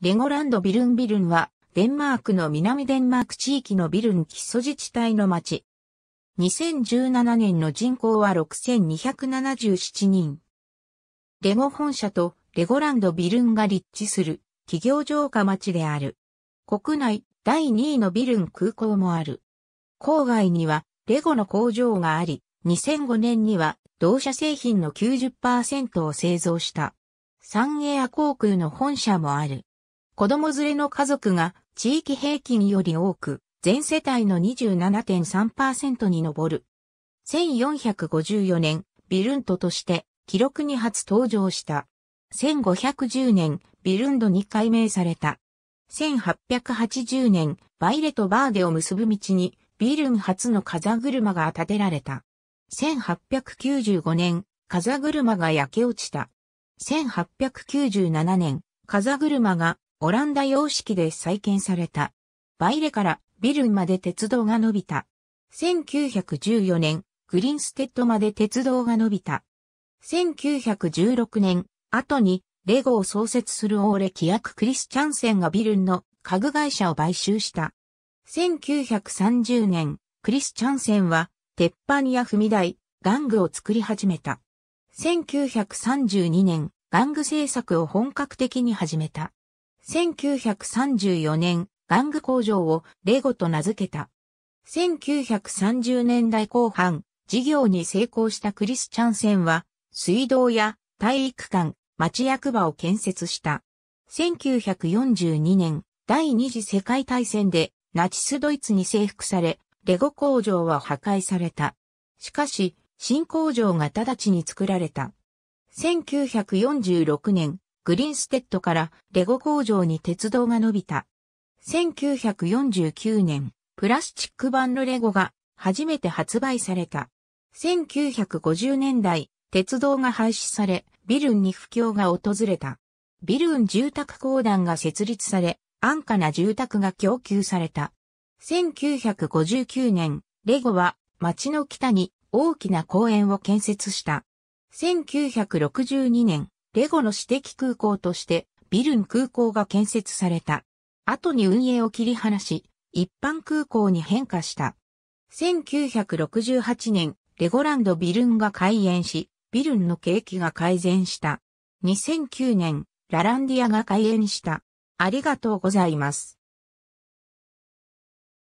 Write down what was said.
レゴランドビルンビルンは、デンマークの南デンマーク地域のビルン基礎自治体の町。2017年の人口は6277人。レゴ本社とレゴランドビルンが立地する企業城下町である。国内第2位のビルン空港もある。郊外にはレゴの工場があり、2005年には同社製品の90%を製造した。サンエア航空の本社もある。子供連れの家族が地域平均より多く、全世帯の27.3%に上る。1454年、ビルントとして記録に初登場した。1510年、ビルンドに改名された。1880年、バイレとバーデを結ぶ道に、ビルン初の風車が建てられた。1895年、風車が焼け落ちた。1897年、風車がオランダ様式で再建された。バイレからビルンまで鉄道が伸びた。1914年、グリンステッドまで鉄道が伸びた。1916年、後に、レゴを創設するオーレ規約クリスチャンセンがビルンの家具会社を買収した。1930年、クリスチャンセンは、鉄板や踏み台、玩具を作り始めた。1932年、玩具制作を本格的に始めた。1934年、玩具工場をレゴと名付けた。1930年代後半、事業に成功したクリスチャンセンは、水道や体育館、町役場を建設した。1942年、第二次世界大戦でナチスドイツに征服され、レゴ工場は破壊された。しかし、新工場が直ちに作られた。1946年、グリンステッドからレゴ工場に鉄道が伸びた。1949年、プラスチック版のレゴが初めて発売された。1950年代、鉄道が廃止され、ビルンに不況が訪れた。ビルン住宅公団が設立され、安価な住宅が供給された。1959年、レゴは街の北に大きな公園を建設した。1962年、レゴの私的空港としてビルン空港が建設された。後に運営を切り離し、一般空港に変化した。1968年、レゴランドビルンが開園し、ビルンの景気が改善した。2009年、ラランディアが開園した。ありがとうございます。